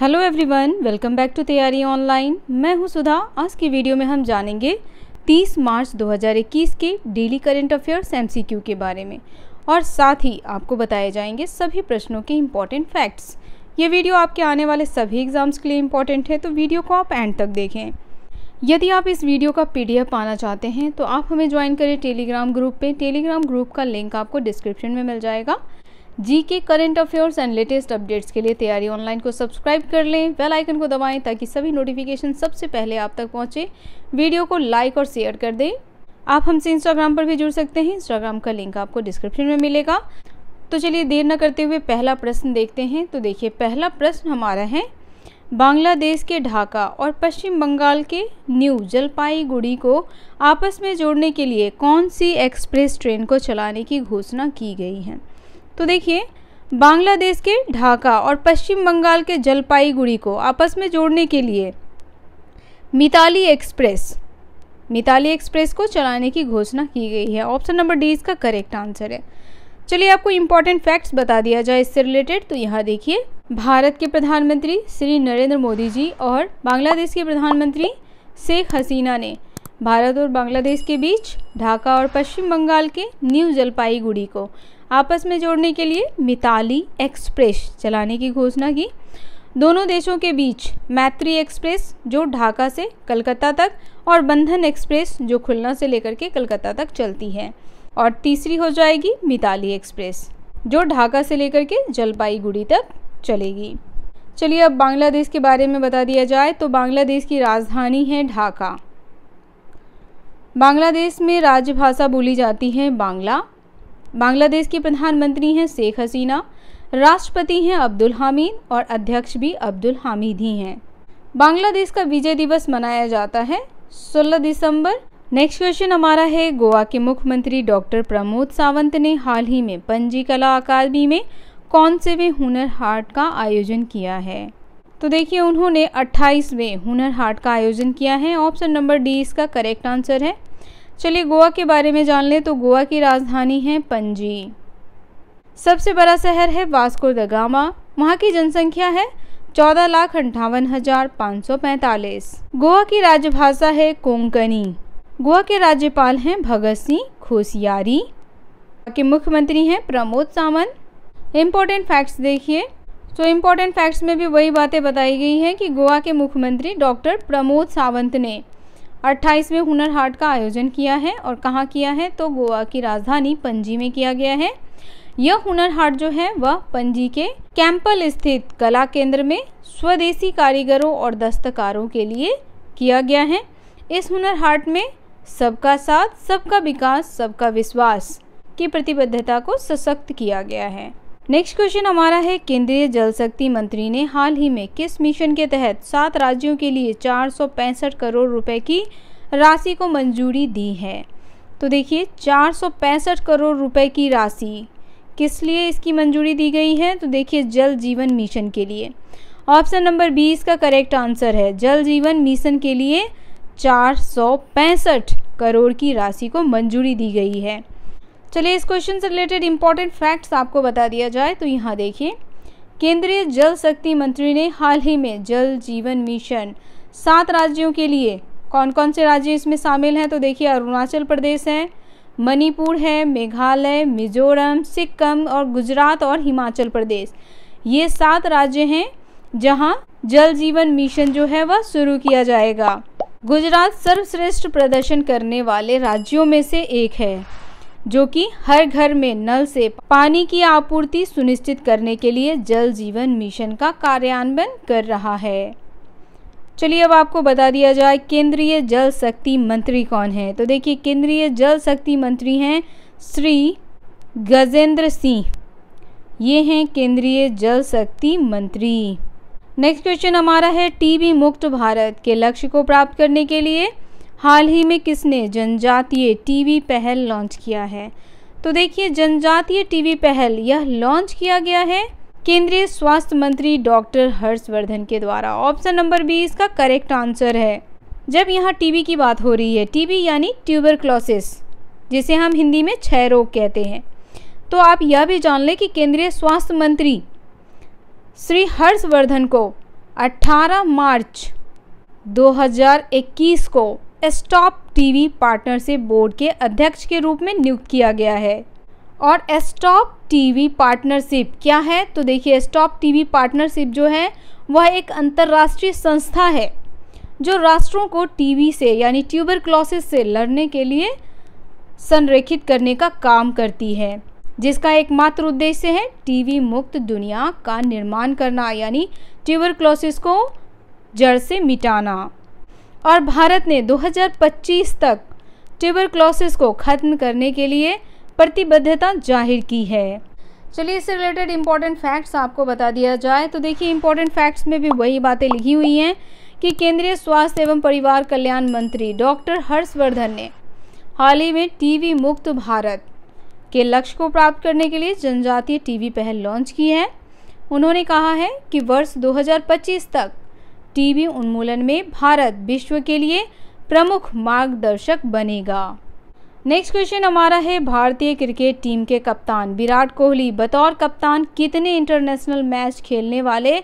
hello everyone welcome back to Taiyari online मैं हूं सुधा आज की वीडियो में हम जानेंगे 30 मार्च 2021 के डेली करेंट अफेयर्स एमसीक्यू के बारे में और साथ ही आपको बताए जाएंगे सभी प्रश्नों के इम्पॉर्टेंट फैक्ट्स ये वीडियो आपके आने वाले सभी एग्ज़ाम्स के लिए इम्पॉर्टेंट है तो वीडियो को आप एंड तक देखें यदि आप इस वीडियो का पी पाना चाहते हैं तो आप हमें ज्वाइन करें टेलीग्राम ग्रुप पर टेलीग्राम ग्रुप का लिंक आपको डिस्क्रिप्शन में मिल जाएगा G K current affairs and latest updates के लिए तैयारी ऑनलाइन को सब्सक्राइब कर लें बेल आइकन को दबाएं ताकि सभी नोटिफिकेशन सबसे पहले आप तक पहुंचे वीडियो को लाइक और शेयर कर दें आप हमसे इंस्टाग्राम पर भी जुड़ सकते हैं इंस्टाग्राम का लिंक आपको डिस्क्रिप्शन में मिलेगा तो चलिए देर न करते हुए पहला प्रश्न देखते हैं तो देखिए पहला प्रश्न हमारा है बांग्लादेश के ढाका और पश्चिम बंगाल के न्यू जलपाईगुड़ी को आपस में जोड़ने के लिए कौन सी एक्सप्रेस ट्रेन को चलाने की घोषणा की गई है तो देखिए बांग्लादेश के ढाका और पश्चिम बंगाल के जलपाईगुड़ी को आपस में जोड़ने के लिए मिताली एक्सप्रेस मिताली एक्सप्रेस को चलाने की घोषणा की गई है ऑप्शन नंबर डी इसका करेक्ट आंसर है चलिए आपको इम्पॉर्टेंट फैक्ट्स बता दिया जाए इससे रिलेटेड तो यहाँ देखिए भारत के प्रधानमंत्री श्री नरेंद्र मोदी जी और बांग्लादेश के प्रधानमंत्री शेख हसीना ने भारत और बांग्लादेश के बीच ढाका और पश्चिम बंगाल के न्यू जलपाईगुड़ी को आपस में जोड़ने के लिए मिताली एक्सप्रेस चलाने की घोषणा की दोनों देशों के बीच मैत्री एक्सप्रेस जो ढाका से कलकत्ता तक और बंधन एक्सप्रेस जो खुलना से लेकर के कलकत्ता तक चलती है और तीसरी हो जाएगी मिताली एक्सप्रेस जो ढाका से लेकर के जलपाईगुड़ी तक चलेगी चलिए अब बांग्लादेश के बारे में बता दिया जाए तो बांग्लादेश की राजधानी है ढाका बांग्लादेश में राजभाषा बोली जाती है बांग्ला बांग्लादेश की प्रधानमंत्री हैं शेख हसीना राष्ट्रपति हैं अब्दुल हामिद और अध्यक्ष भी अब्दुल हामिद ही हैं बांग्लादेश का विजय दिवस मनाया जाता है 16 दिसंबर नेक्स्ट क्वेश्चन हमारा है गोवा के मुख्यमंत्री डॉक्टर प्रमोद सावंत ने हाल ही में पंजी कला अकादमी में कौन से वे हुनर हाट का आयोजन किया है तो देखिए उन्होंने 28वें हुनर हाट का आयोजन किया है ऑप्शन नंबर डी इसका करेक्ट आंसर है चलिए गोवा के बारे में जान लें तो गोवा की राजधानी है पंजी सबसे बड़ा शहर है वास्को द गामा वहाँ की जनसंख्या है चौदह लाख अंठावन हजार पाँच सौ पैंतालीस गोवा की राजभाषा है कोंकणी गोवा के राज्यपाल हैं भगत सिंह खोसियारी के मुख्यमंत्री हैं प्रमोद सावंत इम्पोर्टेंट फैक्ट्स देखिए तो इम्पोर्टेंट फैक्ट्स में भी वही बातें बताई गई हैं कि गोवा के मुख्यमंत्री डॉक्टर प्रमोद सावंत ने अट्ठाईसवें हुनर हाट का आयोजन किया है और कहाँ किया है तो गोवा की राजधानी पणजी में किया गया है यह हुनर हाट जो है वह पणजी के कैंपल स्थित कला केंद्र में स्वदेशी कारीगरों और दस्तकारों के लिए किया गया है इस हुनर हाट में सबका साथ सबका विकास सबका विश्वास की प्रतिबद्धता को सशक्त किया गया है नेक्स्ट क्वेश्चन हमारा है केंद्रीय जल शक्ति मंत्री ने हाल ही में किस मिशन के तहत सात राज्यों के लिए चार करोड़ रुपए की राशि को मंजूरी दी है तो देखिए चार करोड़ रुपए की राशि किस लिए इसकी मंजूरी दी गई है तो देखिए जल जीवन मिशन के लिए ऑप्शन नंबर बी इसका करेक्ट आंसर है जल जीवन मिशन के लिए चार करोड़ की राशि को मंजूरी दी गई है चलिए इस क्वेश्चन से रिलेटेड इंपॉर्टेंट फैक्ट्स आपको बता दिया जाए तो यहाँ देखिए केंद्रीय जल शक्ति मंत्री ने हाल ही में जल जीवन मिशन सात राज्यों के लिए कौन कौन से राज्य इसमें शामिल हैं तो देखिए अरुणाचल प्रदेश है मणिपुर है मेघालय मिजोरम सिक्किम और गुजरात और हिमाचल प्रदेश ये सात राज्य हैं जहां जल जीवन मिशन जो है वह शुरू किया जाएगा गुजरात सर्वश्रेष्ठ प्रदर्शन करने वाले राज्यों में से एक है जो कि हर घर में नल से पानी की आपूर्ति सुनिश्चित करने के लिए जल जीवन मिशन का कार्यान्वयन कर रहा है चलिए अब आपको बता दिया जाए केंद्रीय जल शक्ति मंत्री कौन है तो देखिए केंद्रीय जल शक्ति मंत्री हैं श्री गजेंद्र सिंह ये हैं केंद्रीय जल शक्ति मंत्री नेक्स्ट क्वेश्चन हमारा है टीबी मुक्त भारत के लक्ष्य को प्राप्त करने के लिए हाल ही में किसने जनजातीय टीवी पहल लॉन्च किया है तो देखिए जनजातीय टीवी पहल यह लॉन्च किया गया है केंद्रीय स्वास्थ्य मंत्री डॉक्टर हर्षवर्धन के द्वारा ऑप्शन नंबर बी इसका करेक्ट आंसर है जब यहाँ टीबी की बात हो रही है टीबी यानी ट्यूबर क्लोसिस जिसे हम हिंदी में क्षय रोग कहते हैं तो आप यह भी जान लें कि केंद्रीय स्वास्थ्य मंत्री श्री हर्षवर्धन को 18 मार्च 2021 को एस्टॉप टीवी पार्टनरशिप बोर्ड के अध्यक्ष के रूप में नियुक्त किया गया है और एस्टॉप टीवी पार्टनरशिप क्या है तो देखिए एस्टॉप टीवी पार्टनरशिप जो है वह एक अंतर्राष्ट्रीय संस्था है जो राष्ट्रों को टीवी से यानी ट्यूबर क्लॉसेस से लड़ने के लिए संरेखित करने का काम करती है जिसका एकमात्र उद्देश्य है टीवी मुक्त दुनिया का निर्माण करना यानी ट्यूबर क्लॉसेस को जड़ से मिटाना और भारत ने 2025 तक ट्यूबरक्लोसिस को ख़त्म करने के लिए प्रतिबद्धता जाहिर की है चलिए इससे रिलेटेड इम्पोर्टेंट फैक्ट्स आपको बता दिया जाए तो देखिए इम्पोर्टेंट फैक्ट्स में भी वही बातें लिखी हुई हैं कि केंद्रीय स्वास्थ्य एवं परिवार कल्याण मंत्री डॉक्टर हर्षवर्धन ने हाल ही में टीवी मुक्त भारत के लक्ष्य को प्राप्त करने के लिए जनजातीय टीवी पहल लॉन्च की है उन्होंने कहा है कि वर्ष 2025 तक टीबी उन्मूलन में भारत विश्व के लिए प्रमुख मार्गदर्शक बनेगा नेक्स्ट क्वेश्चन हमारा है भारतीय क्रिकेट टीम के कप्तान विराट कोहली बतौर कप्तान कितने इंटरनेशनल मैच खेलने वाले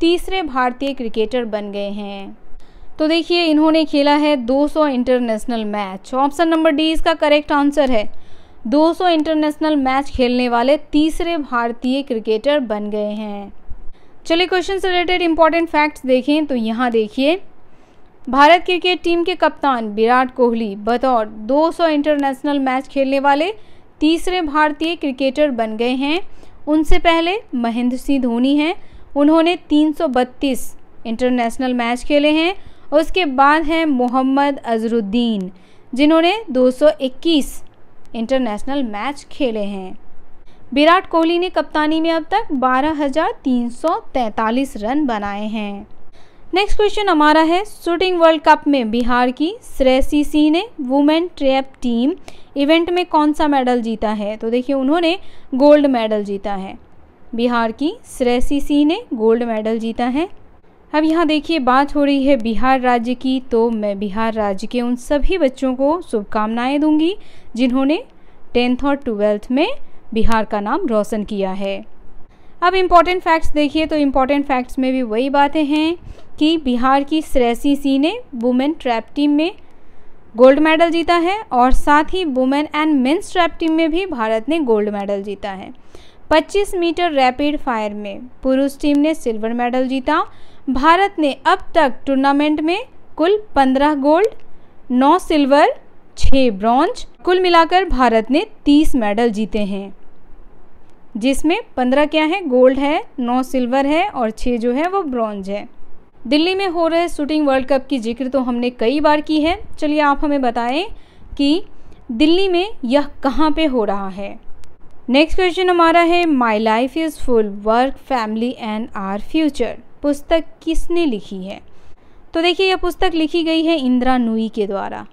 तीसरे भारतीय क्रिकेटर बन गए हैं तो देखिए इन्होंने खेला है 200 international match option number D इसका करेक्ट आंसर है 200 इंटरनेशनल मैच खेलने वाले तीसरे भारतीय क्रिकेटर बन गए हैं चलिए क्वेश्चन से रिलेटेड इंपॉर्टेंट फैक्ट्स देखें तो यहाँ देखिए भारत क्रिकेट टीम के कप्तान विराट कोहली बतौर 200 इंटरनेशनल मैच खेलने वाले तीसरे भारतीय क्रिकेटर बन गए हैं उनसे पहले महेंद्र सिंह धोनी हैं उन्होंने 332 इंटरनेशनल मैच खेले हैं उसके बाद हैं मोहम्मद अजरुद्दीन जिन्होंने 221 इंटरनेशनल मैच खेले हैं विराट कोहली ने कप्तानी में अब तक 12,343 रन बनाए हैं नेक्स्ट क्वेश्चन हमारा है शूटिंग वर्ल्ड कप में बिहार की श्रेसी सिंह ने वुमेन ट्रैप टीम इवेंट में कौन सा मेडल जीता है तो देखिए उन्होंने गोल्ड मेडल जीता है बिहार की श्रेसी सिंह ने गोल्ड मेडल जीता है अब यहाँ देखिए बात हो रही है बिहार राज्य की तो मैं बिहार राज्य के उन सभी बच्चों को शुभकामनाएँ दूंगी जिन्होंने टेंथ और ट्वेल्थ में बिहार का नाम रोशन किया है अब इम्पॉर्टेंट फैक्ट्स देखिए तो इम्पॉर्टेंट फैक्ट्स में भी वही बातें हैं कि बिहार की श्रेसी सी ने वुमेन ट्रैप टीम में गोल्ड मेडल जीता है और साथ ही women and men's trap team में भी भारत ने गोल्ड मेडल जीता है 25 मीटर रैपिड फायर में पुरुष टीम ने सिल्वर मेडल जीता भारत ने अब तक टूर्नामेंट में कुल 15 गोल्ड 9 सिल्वर छः ब्रॉन्ज कुल मिलाकर भारत ने तीस मेडल जीते हैं जिसमें पंद्रह क्या है गोल्ड है नौ सिल्वर है और छः जो है वो ब्रॉन्ज है दिल्ली में हो रहे शूटिंग वर्ल्ड कप की जिक्र तो हमने कई बार की है चलिए आप हमें बताएं कि दिल्ली में यह कहाँ पे हो रहा है नेक्स्ट क्वेश्चन हमारा है my life is full work family and our future पुस्तक किसने लिखी है तो देखिए यह पुस्तक लिखी गई है इंदिरा नूई के द्वारा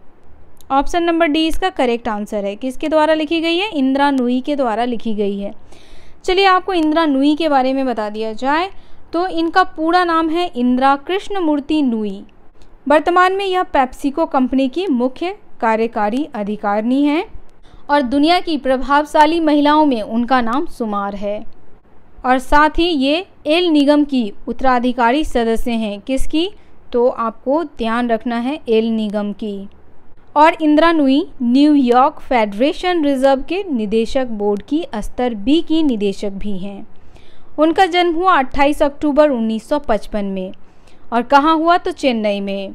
ऑप्शन नंबर डी इसका करेक्ट आंसर है किसके द्वारा लिखी गई है इंदिरा नुई के द्वारा लिखी गई है चलिए आपको इंदिरा नुई के बारे में बता दिया जाए तो इनका पूरा नाम है इंदिरा कृष्ण मूर्ति नुई वर्तमान में यह पैप्सिको कंपनी की मुख्य कार्यकारी अधिकारिणी हैं और दुनिया की प्रभावशाली महिलाओं में उनका नाम शुमार है और साथ ही ये एल निगम की उत्तराधिकारी सदस्य हैं किसकी तो आपको ध्यान रखना है एल निगम की और Indira Nooyi New York federation reserve के निदेशक बोर्ड की स्तर बी की निदेशक भी हैं उनका जन्म हुआ 28 अक्टूबर 1955 में और कहाँ हुआ तो चेन्नई में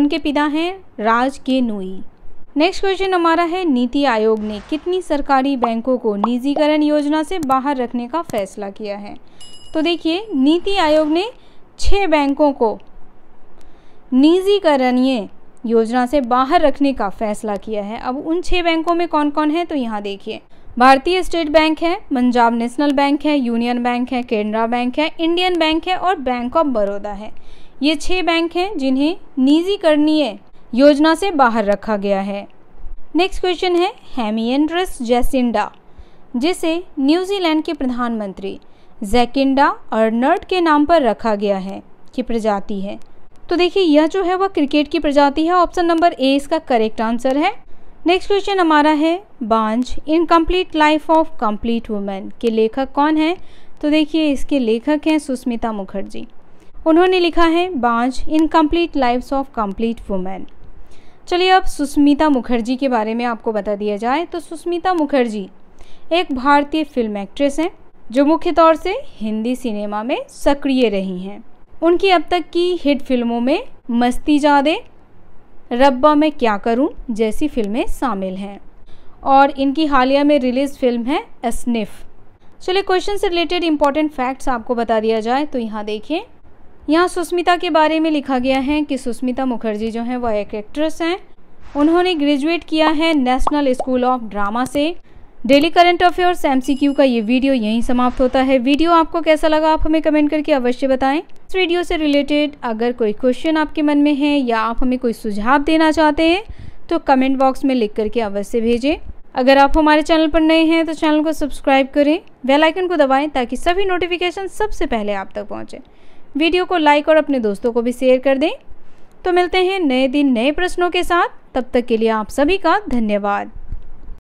उनके पिता हैं राज के नुई नेक्स्ट क्वेश्चन हमारा है नीति आयोग ने कितनी सरकारी बैंकों को निजीकरण योजना से बाहर रखने का फैसला किया है तो देखिए नीति आयोग ने छः बैंकों को निजीकरणीय योजना से बाहर रखने का फैसला किया है अब उन छह बैंकों में कौन कौन है तो यहाँ देखिए भारतीय स्टेट बैंक है पंजाब नेशनल बैंक है यूनियन बैंक है केनरा बैंक है इंडियन बैंक है और बैंक ऑफ बड़ौदा है ये छह बैंक हैं जिन्हें निजीकरणीय योजना से बाहर रखा गया है नेक्स्ट क्वेश्चन है हेमियनड्रस जैसिंडा जिसे न्यूजीलैंड के प्रधानमंत्री जैकिंडा अर्नर्ड के नाम पर रखा गया है की प्रजाति है तो देखिए यह जो है वह क्रिकेट की प्रजाति है ऑप्शन नंबर ए इसका करेक्ट आंसर है नेक्स्ट क्वेश्चन हमारा है बांझ in complete life of complete women के लेखक कौन है तो देखिए इसके लेखक हैं सुस्मिता मुखर्जी उन्होंने लिखा है बांझ in complete life of complete women चलिए अब सुस्मिता मुखर्जी के बारे में आपको बता दिया जाए तो सुस्मिता मुखर्जी एक भारतीय फिल्म एक्ट्रेस हैं जो मुख्य तौर से हिंदी सिनेमा में सक्रिय रही हैं उनकी अब तक की हिट फिल्मों में मस्ती जादे रब्बा मैं क्या करूं जैसी फिल्में शामिल हैं और इनकी हालिया में रिलीज़ फिल्म है स्निफ चलिए क्वेश्चन से रिलेटेड इंपॉर्टेंट फैक्ट्स आपको बता दिया जाए तो यहाँ देखिए यहाँ सुष्मिता के बारे में लिखा गया है कि सुष्मिता मुखर्जी जो हैं वह एक एक्ट्रेस हैं उन्होंने ग्रेजुएट किया है नेशनल स्कूल ऑफ ड्रामा से डेली करंट अफेयर्स एमसीक्यू का ये वीडियो यहीं समाप्त होता है वीडियो आपको कैसा लगा आप हमें कमेंट करके अवश्य बताएं इस वीडियो से रिलेटेड अगर कोई क्वेश्चन आपके मन में है या आप हमें कोई सुझाव देना चाहते हैं तो कमेंट बॉक्स में लिख करके अवश्य भेजें अगर आप हमारे चैनल पर नए हैं तो चैनल को सब्सक्राइब करें वेलाइकन को दबाएँ ताकि सभी नोटिफिकेशन सबसे पहले आप तक पहुँचे वीडियो को लाइक और अपने दोस्तों को भी शेयर कर दें तो मिलते हैं नए दिन नए प्रश्नों के साथ तब तक के लिए आप सभी का धन्यवाद